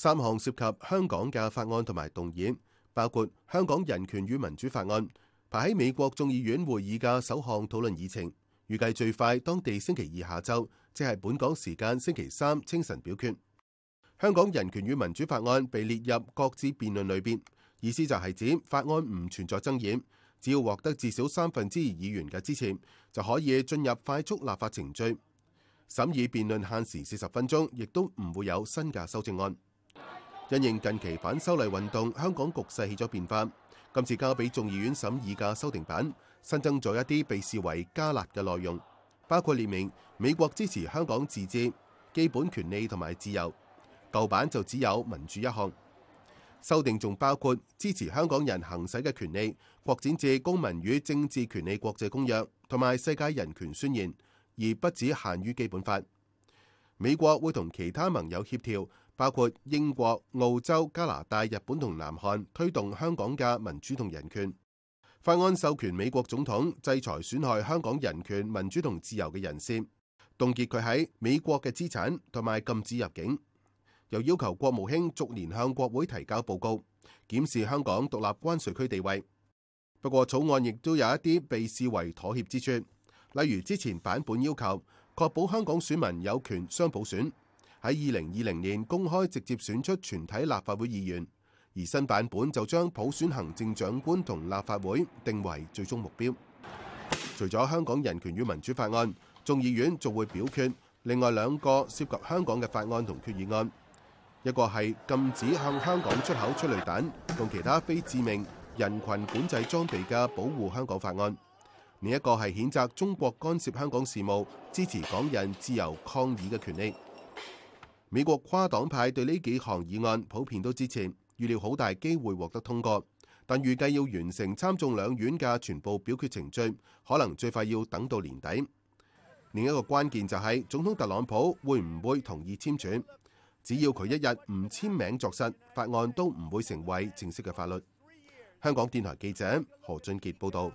三項涉及香港嘅法案同埋動議，包括香港人權與民主法案，排喺美國眾議院會議嘅首項討論議程，預計最快當地星期二下昼，即係本港時間星期三清晨表決。香港人權與民主法案被列入各自辯論裏边，意思就係指法案唔存在爭議，只要獲得至少三分之二議員嘅支持，就可以進入快速立法程序。審議辯論限時四十分鐘，亦都唔會有新嘅修正案。因應近期反修例運動，香港局勢起咗變化，今次交俾眾議院審議嘅修訂版，新增咗一啲被視為加辣嘅內容，包括列明美國支持香港自治、基本權利同埋自由。舊版就只有民主一項，修訂仲包括支持香港人行使嘅權利，擴展至《公民與政治權利國際公約》同埋《世界人權宣言》，而不止限於基本法。美國會同其他盟友協調，包括英國、澳洲、加拿大、日本同南韓，推動香港嘅民主同人權。法案授權美國總統制裁損害香港人權、民主同自由嘅人士，冻結佢喺美國嘅資產同埋禁止入境，又要求國務卿逐年向國會提交報告，檢視香港獨立關税區地位。不過草案亦都有一啲被視為妥協之處，例如之前版本要求。確保香港選民有權雙普選，喺二零二零年公開直接選出全體立法會議員，而新版本就將普選行政長官同立法會定為最終目標。除咗香港人權與民主法案，眾議院仲會表決另外兩個涉及香港嘅法案同決議案，一個係禁止向香港出口催淚彈同其他非致命人群管制裝備嘅保護香港法案。另一個係譴責中國干涉香港事務，支持港人自由抗議嘅權利。美國跨黨派對呢幾項議案普遍都支持，預料好大機會獲得通過，但預計要完成參眾兩院嘅全部表決程序，可能最快要等到年底。另一個關鍵就係總統特朗普會唔會同意簽署？只要佢一日唔簽名作實，法案都唔會成為正式嘅法律。香港電台記者何俊傑報導。